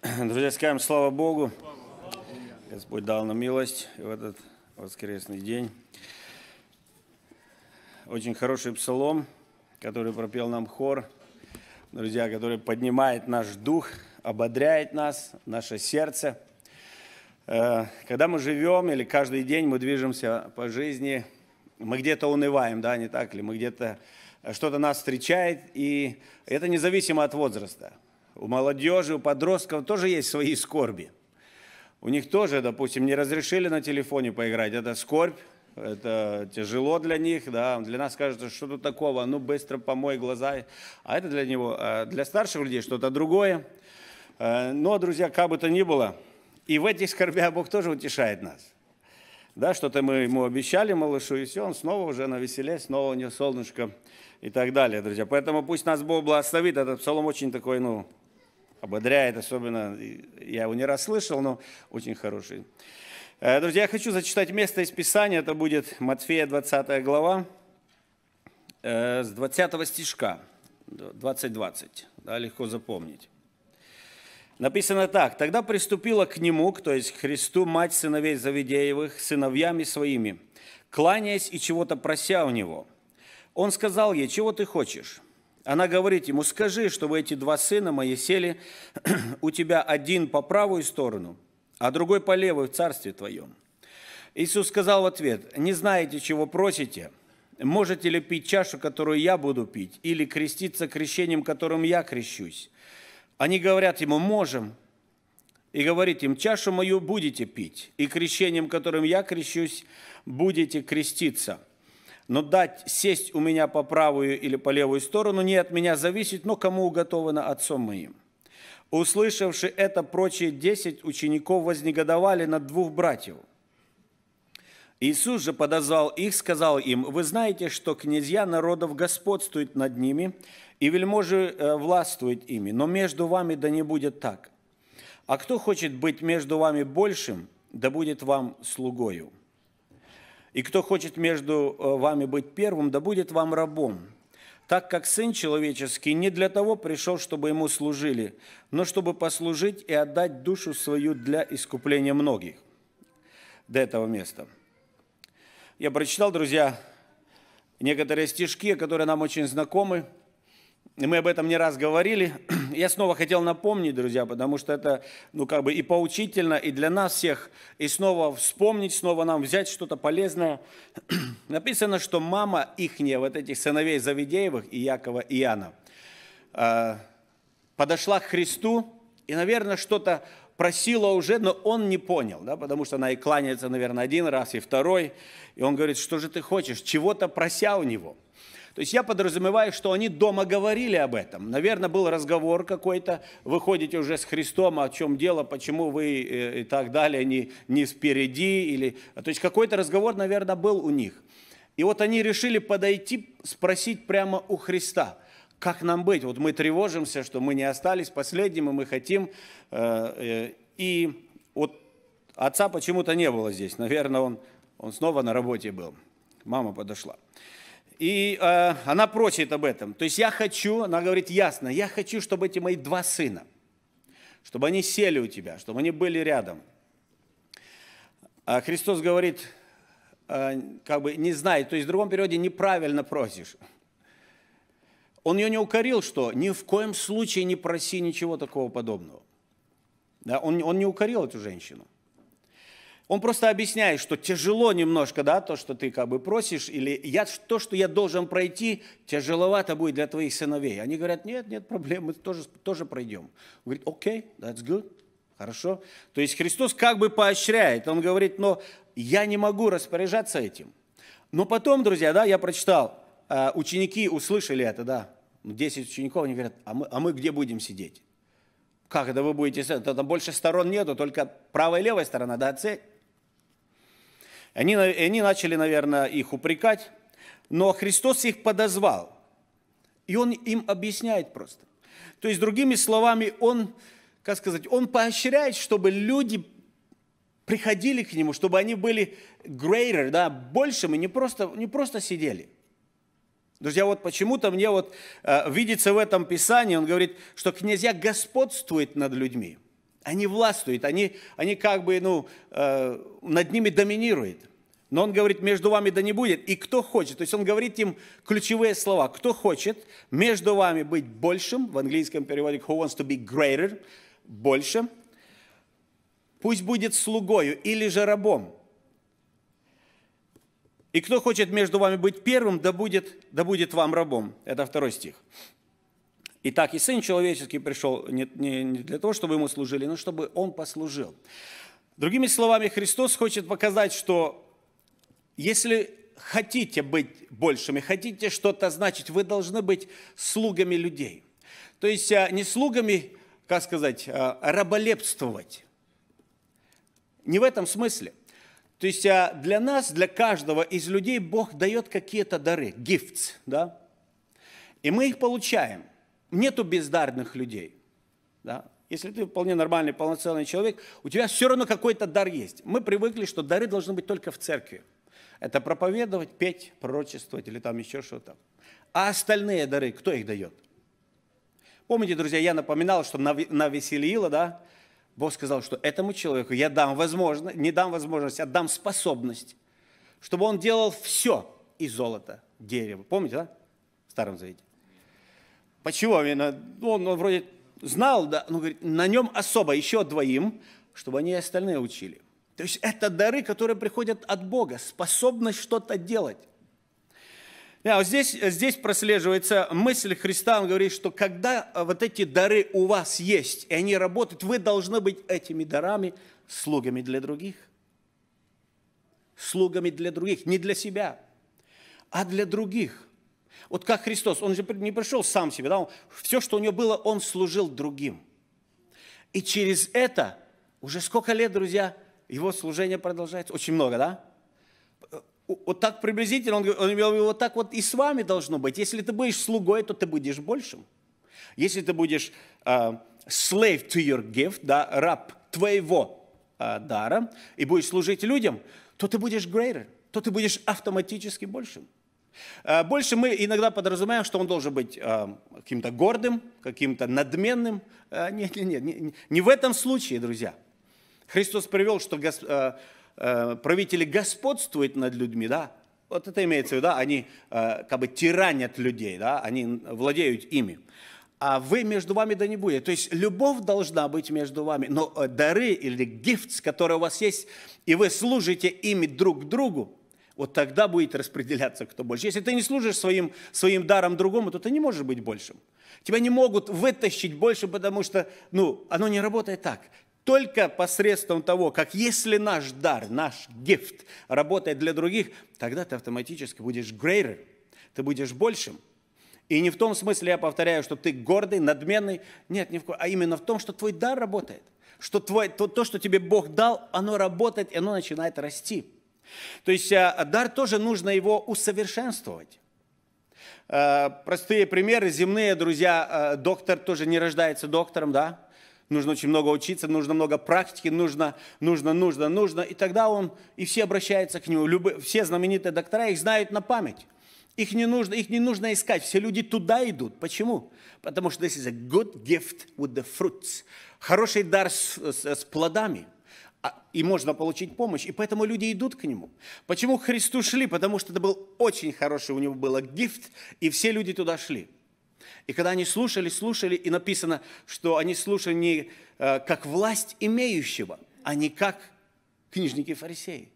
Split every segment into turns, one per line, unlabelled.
Друзья, скажем слава Богу. Господь дал нам милость в этот воскресный день. Очень хороший псалом, который пропел нам хор. Друзья, который поднимает наш дух, ободряет нас, наше сердце. Э, когда мы живем или каждый день мы движемся по жизни, мы где-то унываем, да, не так ли? Мы где-то что-то нас встречает, и это независимо от возраста у молодежи, у подростков тоже есть свои скорби. У них тоже, допустим, не разрешили на телефоне поиграть. Это скорбь, это тяжело для них, да, для нас кажется, что тут такого, ну быстро помой глаза, а это для него, а для старших людей что-то другое. Э, но, друзья, как бы то ни было, и в этих скорбях Бог тоже утешает нас. Да, что-то мы ему обещали, малышу, и все, он снова уже на веселе, снова у него солнышко и так далее, друзья. Поэтому пусть нас Бог благословит, этот псалом очень такой, ну, ободряет, особенно я его не раз слышал, но очень хороший. Э, друзья, я хочу зачитать место из Писания, это будет Матфея 20 глава, э, с 20 стишка, 20-20, да, легко запомнить. Написано так. «Тогда приступила к нему, то есть к Христу, мать сыновей Завидеевых, сыновьями своими, кланяясь и чего-то прося у него. Он сказал ей, чего ты хочешь?» Она говорит ему, скажи, чтобы эти два сына мои сели у тебя один по правую сторону, а другой по левую в царстве твоем. Иисус сказал в ответ, не знаете, чего просите, можете ли пить чашу, которую я буду пить, или креститься крещением, которым я крещусь. Они говорят ему, можем. И говорит им, чашу мою будете пить, и крещением, которым я крещусь, будете креститься – но дать сесть у меня по правую или по левую сторону не от меня зависит, но кому уготовано отцом моим». Услышавши это, прочие десять учеников вознегодовали над двух братьев. Иисус же подозвал их, сказал им, «Вы знаете, что князья народов господствуют над ними, и вельможи э, властвуют ими, но между вами да не будет так. А кто хочет быть между вами большим, да будет вам слугою». И кто хочет между э, вами быть первым, да будет вам рабом, так как Сын Человеческий не для того пришел, чтобы Ему служили, но чтобы послужить и отдать душу свою для искупления многих». До этого места. Я прочитал, друзья, некоторые стишки, которые нам очень знакомы, и мы об этом не раз говорили – я снова хотел напомнить, друзья, потому что это, ну, как бы и поучительно, и для нас всех, и снова вспомнить, снова нам взять что-то полезное. Написано, что мама ихняя, вот этих сыновей Завидеевых, и Якова, и Иоанна, а, подошла к Христу и, наверное, что-то просила уже, но он не понял, да, потому что она и кланяется, наверное, один раз, и второй, и он говорит, что же ты хочешь, чего-то прося у него – то есть я подразумеваю, что они дома говорили об этом. Наверное, был разговор какой-то, вы ходите уже с Христом, о чем дело, почему вы э, и так далее, не, не впереди. Или... То есть какой-то разговор, наверное, был у них. И вот они решили подойти, спросить прямо у Христа – как нам быть? Вот мы тревожимся, что мы не остались последним, и мы хотим. Э, э, и вот отца почему-то не было здесь. Наверное, он, он снова на работе был. Мама подошла. И э, она просит об этом. То есть я хочу, она говорит ясно, я хочу, чтобы эти мои два сына, чтобы они сели у тебя, чтобы они были рядом. А Христос говорит, э, как бы не знает, то есть в другом периоде неправильно просишь. Он ее не укорил, что ни в коем случае не проси ничего такого подобного. Да, он, он не укорил эту женщину. Он просто объясняет, что тяжело немножко, да, то, что ты как бы просишь, или я, то, что я должен пройти, тяжеловато будет для твоих сыновей. Они говорят, нет, нет проблем, мы тоже, тоже пройдем. Он говорит, окей, okay, that's good, хорошо. То есть Христос как бы поощряет, он говорит, но я не могу распоряжаться этим. Но потом, друзья, да, я прочитал, э, ученики услышали это, да, 10 учеников, они говорят, а мы, а мы где будем сидеть? Как это вы будете Там больше сторон нету, только правая и левая сторона, да, цель они, они начали, наверное, их упрекать, но Христос их подозвал. И Он им объясняет просто. То есть, другими словами, Он, как сказать, Он поощряет, чтобы люди приходили к Нему, чтобы они были greater, да, большим, и не просто, не просто сидели – Друзья, вот почему-то мне вот э, видится в этом Писании, он говорит, что князья господствуют над людьми. Они властвуют, они, они как бы ну, э, над ними доминируют, Но он говорит, между вами да не будет. И кто хочет, то есть он говорит им ключевые слова. Кто хочет между вами быть большим, в английском переводе who wants to be greater, больше, пусть будет слугою или же рабом. И кто хочет между вами быть первым, да будет, да будет вам рабом. Это второй стих. Итак, и Сын Человеческий пришел не, не, не для того, чтобы ему служили, но чтобы он послужил. Другими словами, Христос хочет показать, что если хотите быть большими, хотите что-то значить, вы должны быть слугами людей. То есть а, не слугами, как сказать, а, раболепствовать. Не в этом смысле. То есть а, для нас, для каждого из людей Бог дает какие-то дары, gifts, да? И мы их получаем нету бездарных людей. Да? Если ты вполне нормальный, полноценный человек, у тебя все равно какой-то дар есть. Мы привыкли, что дары должны быть только в церкви. Это проповедовать, петь, пророчествовать или там еще что-то. А остальные дары, кто их дает? Помните, друзья, я напоминал, что на Веселила, да, Бог сказал, что этому человеку я дам возможность, не дам возможность, а дам способность, чтобы он делал все из золота, дерева. Помните, да? В Старом Завете. Почему? А ну, он, он вроде знал, да, но говорит, на нем особо еще двоим, чтобы они и остальные учили. То есть это дары, которые приходят от Бога, способность что-то делать. А вот здесь, здесь прослеживается мысль Христа, он говорит, что когда а, вот эти дары у вас есть, и они работают, вы должны быть этими дарами слугами для других. Слугами для других, не для себя, а для других – вот как Христос, он же не пришел сам себе, да? все, что у него было, он служил другим. И через это уже сколько лет, друзья, его служение продолжается? Очень много, да? Э, вот так приблизительно, он, он имел вот так вот и с вами должно быть. Если ты будешь слугой, то ты будешь большим. Если ты будешь э, slave to your gift, да, раб твоего э, дара, и будешь служить людям, то ты будешь greater, то ты будешь автоматически большим. Э, больше мы иногда подразумеваем, что он должен быть э, каким-то гордым, каким-то надменным. Э, нет, нет, нет, не в этом случае, друзья. Христос привел, что правители господствуют над людьми, да? Вот это имеется в виду, да? Они как бы тиранят людей, да? Они владеют ими. А вы между вами да не будет. То есть любовь должна быть между вами, но дары или гифт, которые у вас есть, и вы служите ими друг другу, вот тогда будет распределяться, кто больше. Если ты не служишь своим, своим даром другому, то ты не можешь быть большим. Тебя не могут вытащить больше, потому что ну, оно не работает так. Только посредством того, как если наш дар, наш гифт работает для других, тогда ты автоматически будешь greater, ты будешь большим. И не в том смысле, я повторяю, что ты гордый, надменный. Нет, не в ко... а именно в том, что твой дар работает. Что твой, то, то, что тебе Бог дал, оно работает, и оно начинает расти. То есть э, дар тоже нужно его усовершенствовать. Э, простые примеры, земные, друзья, э, доктор тоже не рождается доктором, да? Нужно очень много учиться, нужно много практики, нужно, нужно, нужно, нужно. И тогда он, и все обращаются к нему. Любы, все знаменитые доктора их знают на память. Их не, нужно, их не нужно искать. Все люди туда идут. Почему? Потому что this is a good gift with the fruits. Хороший дар с, с, с плодами – а, и можно получить помощь, и поэтому люди идут к нему. Почему к Христу шли? Потому что это был очень хороший, у него был гифт, и все люди туда шли. И когда они слушали, слушали, и написано, что они слушали не э, как власть имеющего, а не как книжники фарисеи.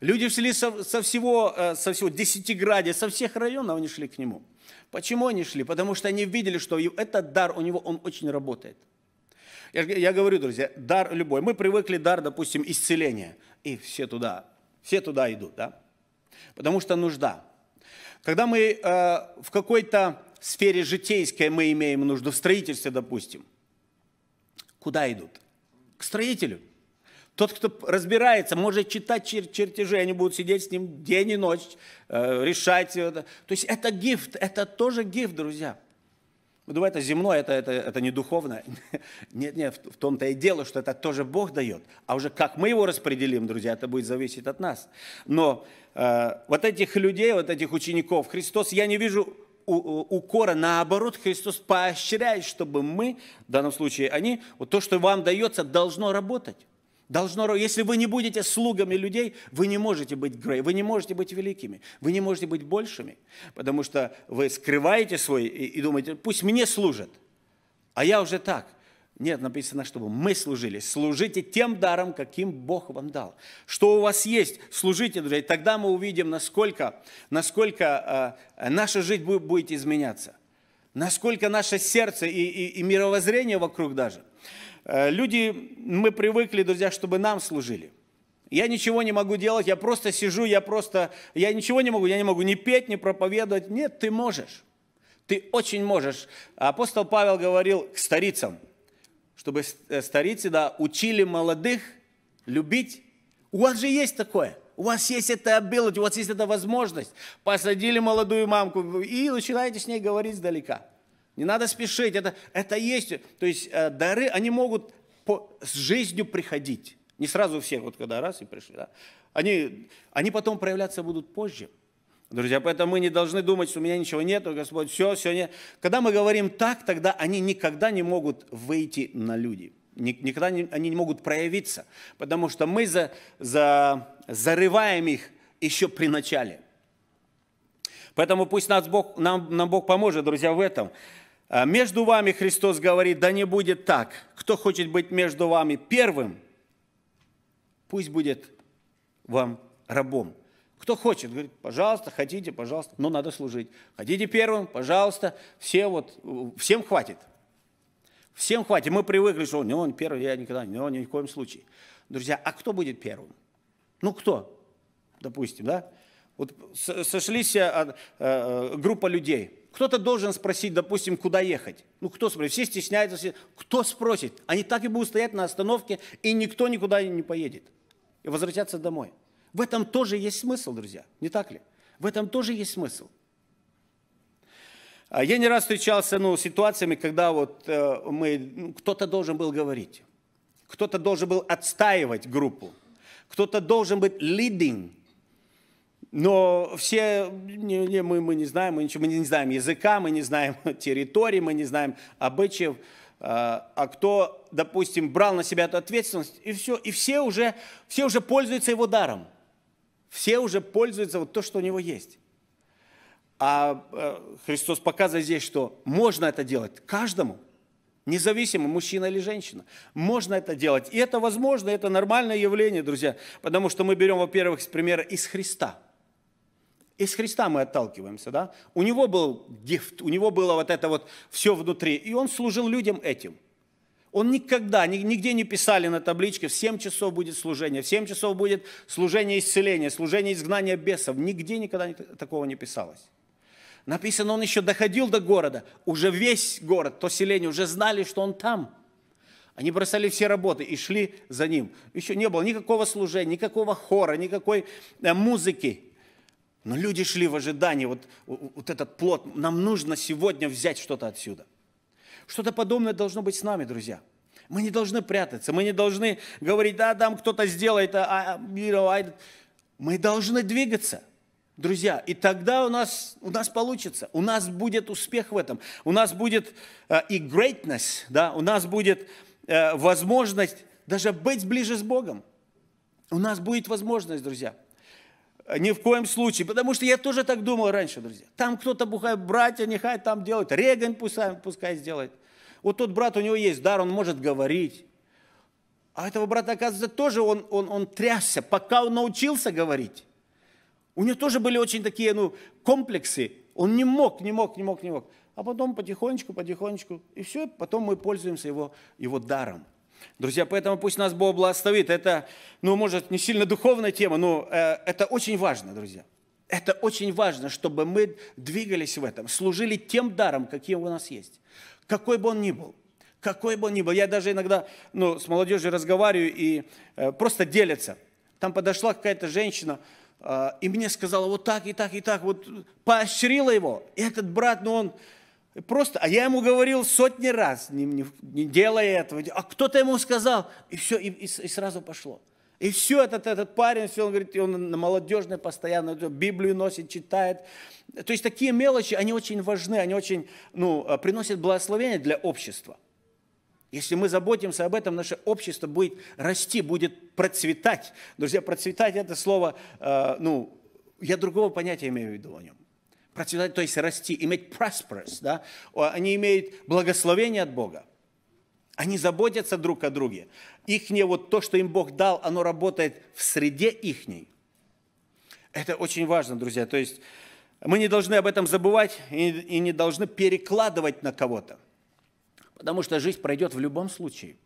Люди шли со, со всего, э, со всего десятиградия, со всех районов они шли к нему. Почему они шли? Потому что они видели, что этот дар у него, он очень работает – я, я говорю, друзья, дар любой. Мы привыкли дар, допустим, исцеления. И все туда, все туда идут, да? Потому что нужда. Когда мы э, в какой-то сфере житейской мы имеем нужду, в строительстве, допустим, куда идут? К строителю. Тот, кто разбирается, может читать чер чертежи, они будут сидеть с ним день и ночь, э, решать. Это. То есть это гифт, это тоже гифт, друзья. Мы ну, думаем, это земное, это, это, это не духовное. Нет, нет, в том-то и дело, что это тоже Бог дает. А уже как мы его распределим, друзья, это будет зависеть от нас. Но э, вот этих людей, вот этих учеников, Христос, я не вижу у, у, укора. Наоборот, Христос поощряет, чтобы мы, в данном случае они, вот то, что вам дается, должно работать должно... Если вы не будете слугами людей, вы не можете быть грей, вы не можете быть великими, вы не можете быть большими, потому что вы скрываете свой и, и думаете, пусть мне служат, а я уже так. Нет, написано, чтобы мы служили. Служите тем даром, каким Бог вам дал. Что у вас есть, служите, друзья. И тогда мы увидим, насколько, насколько э, наша жизнь будет, будет изменяться. Насколько наше сердце и, и, и мировоззрение вокруг даже. Э, люди, мы привыкли, друзья, чтобы нам служили. Я ничего не могу делать, я просто сижу, я просто, я ничего не могу, я не могу ни петь, ни проповедовать. Нет, ты можешь. Ты очень можешь. Апостол Павел говорил к старицам, чтобы э, старицы да, учили молодых любить. У вас же есть такое. У вас есть это ability, у вас есть эта возможность. Посадили молодую мамку и начинаете с ней говорить сдалека. Не надо спешить, это, это есть. То есть э, дары, они могут по, с жизнью приходить. Не сразу все, вот когда раз и пришли. Да? Они, они потом проявляться будут позже. Друзья, поэтому мы не должны думать, что у меня ничего нет, Господь, все, все нет. Когда мы говорим так, тогда они никогда не могут выйти на люди. Никогда не, они не могут проявиться, потому что мы за, за, зарываем их еще при начале. Поэтому пусть нас Бог, нам, нам Бог поможет, друзья, в этом. А, между вами, Христос говорит, да не будет так. Кто хочет быть между вами первым, пусть будет вам рабом. Кто хочет, говорит, пожалуйста, хотите, пожалуйста, но надо служить. Хотите первым, пожалуйста, все вот, всем хватит. Всем хватит. Мы привыкли, что не он первый, я никогда, не он ни в коем случае. Друзья, а кто будет первым? Ну кто? Допустим, да? Вот сошлись э, э, э, группа людей – кто-то должен спросить, допустим, куда ехать. Ну, кто спросит? Все стесняются. Все... Кто спросит? Они так и будут стоять на остановке, и никто никуда не поедет. И возвратятся домой. В этом тоже есть смысл, друзья. Не так ли? В этом тоже есть смысл. А я не раз встречался ну, с ситуациями, когда вот э, мы, ну, кто-то должен был говорить, кто-то должен был отстаивать группу, кто-то должен быть leading – но все, не, не, мы, мы не знаем, мы, ничего, мы не знаем языка, мы не знаем территории, мы не знаем обычаев. А, а кто, допустим, брал на себя эту ответственность, и все, и все уже, все уже пользуются его даром. Все уже пользуются вот то, что у него есть. А э, Христос показывает здесь, что можно это делать каждому, независимо, мужчина или женщина. Можно это делать. И это возможно, это нормальное явление, друзья, потому что мы берем, во-первых, пример из Христа – из Христа мы отталкиваемся, да? У него был гифт, у него было вот это вот все внутри, и он служил людям этим. Он никогда, нигде не писали на табличке, в 7 часов будет служение, в 7 часов будет служение исцеления, служение изгнания бесов. Нигде никогда такого не писалось. Написано, он еще доходил до города, уже весь город, то селение, уже знали, что он там. Они бросали все работы и шли за ним. Еще не было никакого служения, никакого хора, никакой э, музыки. Но люди шли в ожидании, вот, вот этот плод, нам нужно сегодня взять что-то отсюда. Что-то подобное должно быть с нами, друзья. Мы не должны прятаться, мы не должны говорить, да, там кто-то сделает, а а, а, а, мы должны двигаться. Друзья, и тогда у нас, у нас получится, у нас будет успех в этом, у нас будет э, и greatness, да, у нас будет э, возможность даже быть ближе с Богом. У нас будет возможность, друзья. Э, ни в коем случае, потому что я тоже так думал раньше, друзья. Там кто-то бухает, братья нехай там делают, Регань пускай, пускай сделает. Вот тот брат, у него есть дар, он может говорить. А этого брата, оказывается, тоже он, он, он трясся, пока он научился говорить. У него тоже были очень такие ну, комплексы. Он не мог, не мог, не мог, не мог. А потом потихонечку, потихонечку. И все, потом мы пользуемся его, его даром. Друзья, поэтому пусть нас Бог благословит. Это, ну, может, не сильно духовная тема, но э, это очень важно, друзья. Это очень важно, чтобы мы двигались в этом, служили тем даром, каким у нас есть. Какой бы он ни был. Какой бы он ни был. Я даже иногда ну, с молодежью разговариваю и э, просто делятся. Там подошла какая-то женщина, э, и мне сказала вот так, и так, и так. Вот поощрила его. И этот брат, ну он Просто, а я ему говорил сотни раз, не, не, не делай этого. А кто-то ему сказал, и все, и, и, и сразу пошло. И все, этот, этот парень, все, он говорит, он на молодежной постоянно, Библию носит, читает. То есть такие мелочи, они очень важны, они очень, ну, э, приносят благословение для общества. Если мы заботимся об этом, наше общество будет расти, будет процветать. Друзья, процветать это слово, э, ну, я другого понятия имею в виду о нем. Процветать, то есть расти, иметь prosperous, да? Они имеют благословение от Бога. Они заботятся друг о друге. Их вот то, что им Бог дал, оно работает в среде ихней. Это очень важно, друзья. То есть мы не должны об этом забывать и не должны перекладывать на кого-то. Потому что жизнь пройдет в любом случае.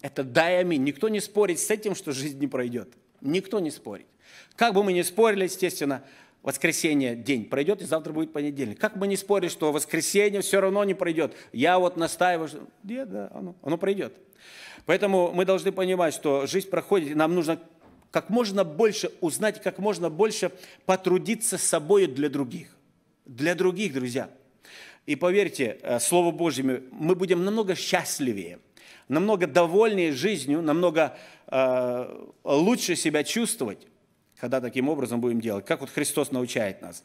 Это да и аминь. Никто не спорит с этим, что жизнь не пройдет. Никто не спорит. Как бы мы ни спорили, естественно, воскресенье день пройдет, и завтра будет понедельник. Как бы не спорили, что воскресенье все равно не пройдет. Я вот настаиваю, что да, да, оно, оно пройдет. Поэтому мы должны понимать, что жизнь проходит, и нам нужно как можно больше узнать, как можно больше потрудиться с собой для других. Для других, друзья. И поверьте, э, Слово Божьему, мы будем намного счастливее, намного довольнее жизнью, намного э, лучше себя чувствовать, когда таким образом будем делать. Как вот Христос научает нас.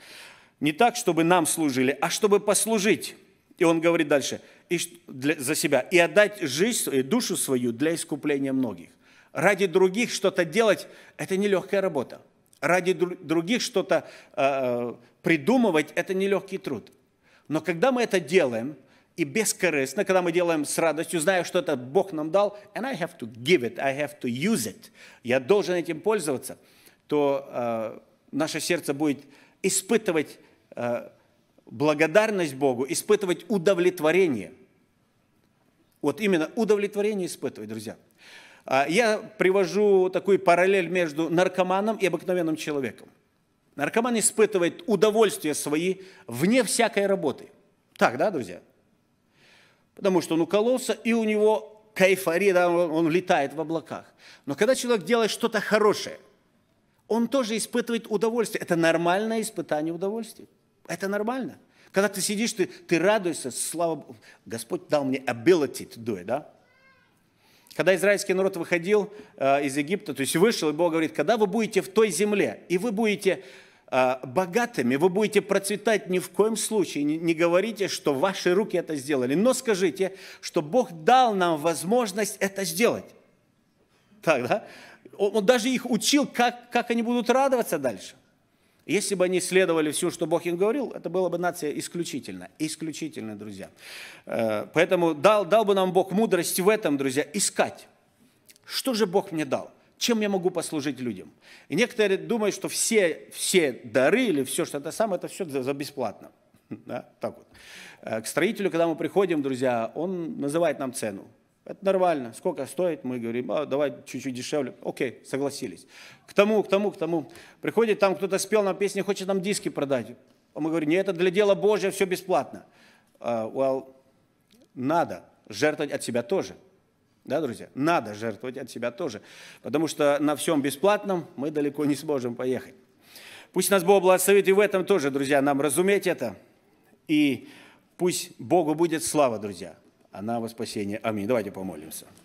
Не так, чтобы нам служили, а чтобы послужить. И он говорит дальше, и для, за себя, и отдать жизнь, и душу свою для искупления многих. Ради других что-то делать – это нелегкая работа. Ради других что-то э, придумывать – это нелегкий труд. Но когда мы это делаем, и бескорыстно, когда мы делаем с радостью, зная, что это Бог нам дал, and I have to give it, I have to use it, я должен этим пользоваться – то э, наше сердце будет испытывать э, благодарность Богу, испытывать удовлетворение. Вот именно удовлетворение испытывать, друзья. А, я привожу такую параллель между наркоманом и обыкновенным человеком. Наркоман испытывает удовольствие свои вне всякой работы. Так, да, друзья? Потому что он укололся, и у него кайфория, да, он летает в облаках. Но когда человек делает что-то хорошее – он тоже испытывает удовольствие. Это нормальное испытание удовольствия. Это нормально. Когда ты сидишь, ты, ты радуешься, слава Богу. Господь дал мне ability to do it, да? Когда израильский народ выходил э, из Египта, то есть вышел, и Бог говорит, когда вы будете в той земле, и вы будете э, богатыми, вы будете процветать ни в коем случае, не, не говорите, что ваши руки это сделали, но скажите, что Бог дал нам возможность это сделать. Так, да? Он, он даже их учил, как, как они будут радоваться дальше. Если бы они следовали всему, что Бог им говорил, это была бы нация исключительно, исключительно, друзья. Э, поэтому дал, дал бы нам Бог мудрость в этом, друзья, искать. Что же Бог мне дал? Чем я могу послужить людям? И некоторые думают, что все, все дары или все что-то сам, это все за бесплатно. Да? Так вот. Э, к строителю, когда мы приходим, друзья, он называет нам цену. Это нормально. Сколько стоит? Мы говорим, а, давай чуть-чуть дешевле. Окей, согласились. К тому, к тому, к тому. Приходит там кто-то спел нам песни, хочет нам диски продать. А мы говорим, нет, это для дела Божия, все бесплатно. Uh, well, надо жертвовать от себя тоже. Да, друзья? Надо жертвовать от себя тоже. Потому что на всем бесплатном мы далеко не сможем поехать. Пусть нас Бог благословит и в этом тоже, друзья, нам разуметь это. И пусть Богу будет слава, друзья она во спасение. Аминь. Давайте помолимся.